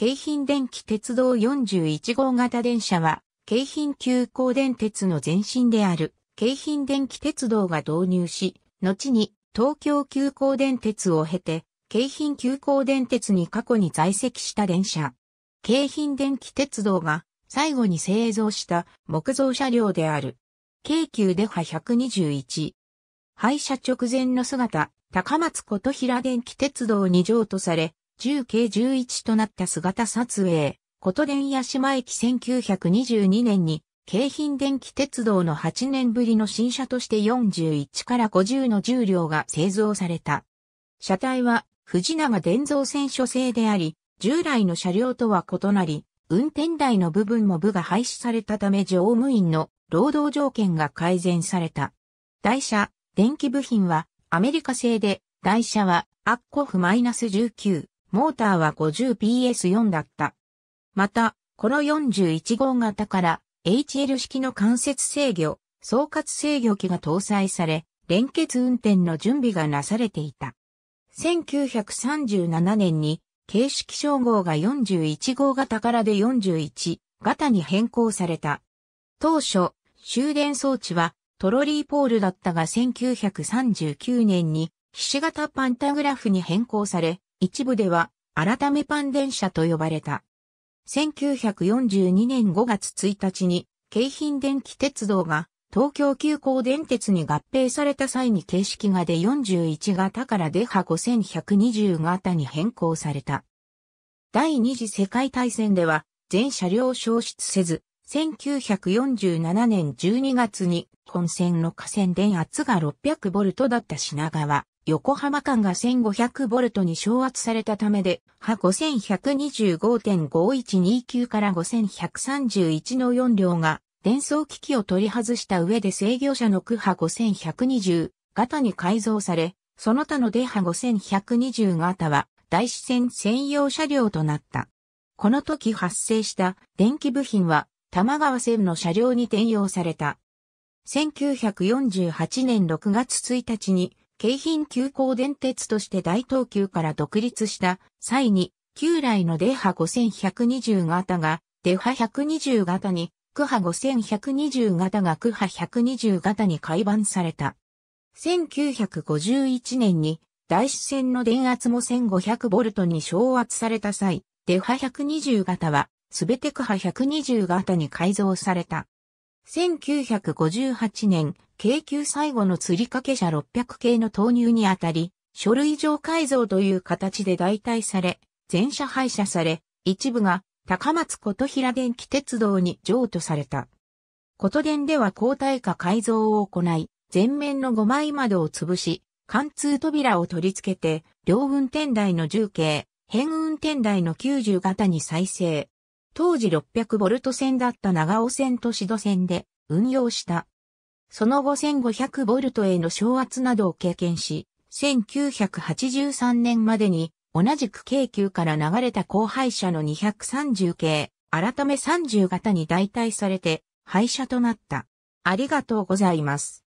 京浜電気鉄道41号型電車は、京浜急行電鉄の前身である、京浜電気鉄道が導入し、後に東京急行電鉄を経て、京浜急行電鉄に過去に在籍した電車。京浜電気鉄道が最後に製造した木造車両である。京急では121。廃車直前の姿、高松琴平電気鉄道に譲渡され、10計11となった姿撮影、琴電屋島駅1922年に、京浜電気鉄道の8年ぶりの新車として41から50の重量が製造された。車体は藤永電造船所製であり、従来の車両とは異なり、運転台の部分も部が廃止されたため乗務員の労働条件が改善された。台車、電気部品はアメリカ製で、台車はアッコフ -19、モーターは 50PS4 だった。また、この41号型から HL 式の間接制御、総括制御機が搭載され、連結運転の準備がなされていた。1937年に形式称号が41号型からで41型に変更された。当初、終電装置はトロリーポールだったが1939年にひし形パンタグラフに変更され、一部では、改めパン電車と呼ばれた。1942年5月1日に、京浜電気鉄道が東京急行電鉄に合併された際に形式がで41型からデハ5120型に変更された。第二次世界大戦では全車両消失せず、1947年12月に本線の河川電圧が600ボルトだった品川、横浜間が 1500V に昇圧されたためで、波5125.5129から5131の4両が、電装機器を取り外した上で制御車の区波5120型に改造され、その他のデ波5120型は、大支線専用車両となった。この時発生した電気部品は、玉川線の車両に転用された。1948年6月1日に京浜急行電鉄として大東急から独立した際に、旧来のデハ5120型が、デハ120型に、クハ5120型がクハ120型に改版された。1951年に、大視線の電圧も 1500V に昇圧された際、デハ120型は、すべてクハ120型に改造された。1958年、京急最後の釣り掛け車600系の投入にあたり、書類上改造という形で代替され、全車廃車され、一部が高松琴平電気鉄道に譲渡された。琴電では高耐化改造を行い、前面の5枚窓を潰し、貫通扉を取り付けて、両運転台の重慶、変運転台の90型に再生。当時600ボルト線だった長尾線とシド線で運用した。その後1500ボルトへの昇圧などを経験し、1983年までに同じく京急から流れた後輩車の230系、改め30型に代替されて廃車となった。ありがとうございます。